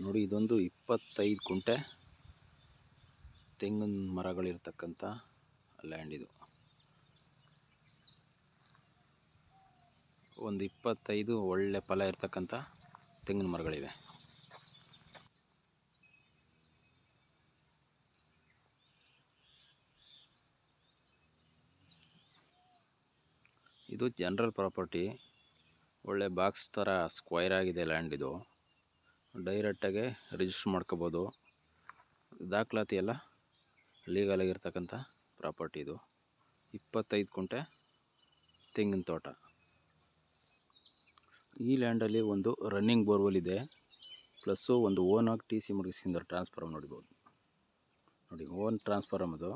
ನೋಡಿ ಇದೊಂದು ಇಪ್ಪತ್ತೈದು ಕುಂಟೆ ತೆಂಗಿನ ಮರಗಳಿರ್ತಕ್ಕಂಥ ಲ್ಯಾಂಡ್ ಇದು ಒಂದು ಇಪ್ಪತ್ತೈದು ಒಳ್ಳೆ ಫಲ ಇರ್ತಕ್ಕಂಥ ತೆಂಗಿನ ಮರಗಳಿವೆ ಇದು ಜನರಲ್ ಪ್ರಾಪರ್ಟಿ ಒಳ್ಳೆ ಬಾಕ್ಸ್ ಥರ ಸ್ಕ್ವೈರ್ ಆಗಿದೆ ಲ್ಯಾಂಡ್ ಇದು ಡೈರೆಕ್ಟಾಗೆ ರಿಜಿಸ್ಟ್ರ್ ಮಾಡ್ಕೋಬೋದು ದಾಖಲಾತಿ ಎಲ್ಲ ಲೀಗಲಾಗಿರ್ತಕ್ಕಂಥ ಪ್ರಾಪರ್ಟಿ ಇದು ಇಪ್ಪತ್ತೈದು ಕುಂಟೆ ತೆಂಗಿನ ತೋಟ ಈ ಲ್ಯಾಂಡಲ್ಲಿ ಒಂದು ರನ್ನಿಂಗ್ ಬೋರ್ವೆಲ್ ಇದೆ ಪ್ಲಸ್ಸು ಒಂದು ಓನಾಗಿ ಟಿ ಸಿ ಮುಗಿಸ್ಕೊಂಡಿದ್ದಾರೆ ಟ್ರಾನ್ಸ್ಫಾರ್ಮ್ ನೋಡಿಬೋದು ನೋಡಿ ಓನ್ ಟ್ರಾನ್ಸ್ಫಾರ್ಮ್ ಅದು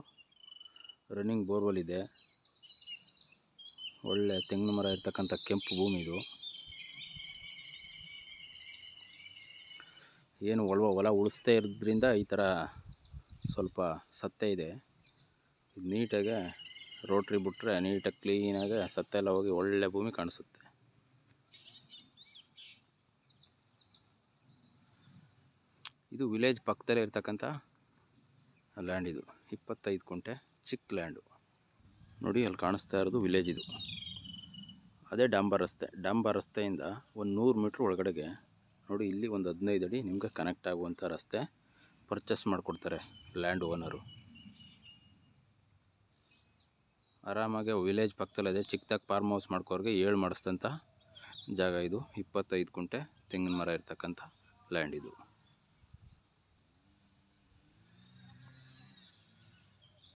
ರನ್ನಿಂಗ್ ಬೋರ್ವೆಲ್ ಇದೆ ಒಳ್ಳೆ ತೆಂಗಿನ ಮರ ಇರ್ತಕ್ಕಂಥ ಕೆಂಪು ಭೂಮಿ ಇದು ಏನು ಒಳವ ಹೊಲ ಉಳಿಸ್ದೇ ಇರೋದ್ರಿಂದ ಈ ಥರ ಸ್ವಲ್ಪ ಸತ್ತೆ ಇದೆ ಇದು ನೀಟಾಗಿ ರೋಟ್ರಿ ಬಿಟ್ಟರೆ ನೀಟಾಗಿ ಕ್ಲೀನಾಗೆ ಸತ್ತೆ ಹೋಗಿ ಒಳ್ಳೆ ಭೂಮಿ ಕಾಣಿಸುತ್ತೆ ಇದು ವಿಲೇಜ್ ಪಕ್ಕದಲ್ಲೇ ಇರ್ತಕ್ಕಂಥ ಲ್ಯಾಂಡ್ ಇದು ಇಪ್ಪತ್ತೈದು ಕುಂಟೆ ಚಿಕ್ಕ ಲ್ಯಾಂಡು ನೋಡಿ ಅಲ್ಲಿ ಕಾಣಿಸ್ತಾ ಇರೋದು ವಿಲೇಜ್ ಇದು ಅದೇ ಡಾಂಬರ್ ರಸ್ತೆ ಡಾಂಬರ್ ರಸ್ತೆಯಿಂದ ಒಂದು ನೂರು ಮೀಟ್ರ್ ಒಳಗಡೆಗೆ ನೋಡಿ ಇಲ್ಲಿ ಒಂದು ಹದಿನೈದು ಅಡಿ ನಿಮಗೆ ಕನೆಕ್ಟ್ ಆಗುವಂಥ ರಸ್ತೆ ಪರ್ಚೇಸ್ ಮಾಡಿಕೊಡ್ತಾರೆ ಲ್ಯಾಂಡ್ ಓನರು ಆರಾಮಾಗಿ ವಿಲೇಜ್ ಪಕ್ಕದಲ್ಲಿದೆ ಚಿಕ್ಕದಾಗಿ ಫಾರ್ಮ್ ಹೌಸ್ ಮಾಡ್ಕೋರಿಗೆ ಏಳು ಮಾಡಿಸ್ದಂಥ ಜಾಗ ಇದು ಇಪ್ಪತ್ತೈದು ಕುಂಟೆ ತೆಂಗಿನ ಮರ ಇರ್ತಕ್ಕಂಥ ಲ್ಯಾಂಡ್ ಇದು